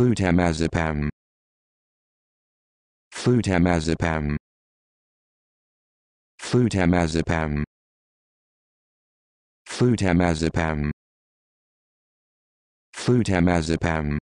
flutamazepam flutamazepam flutamazepam flutamazepam flutamazepam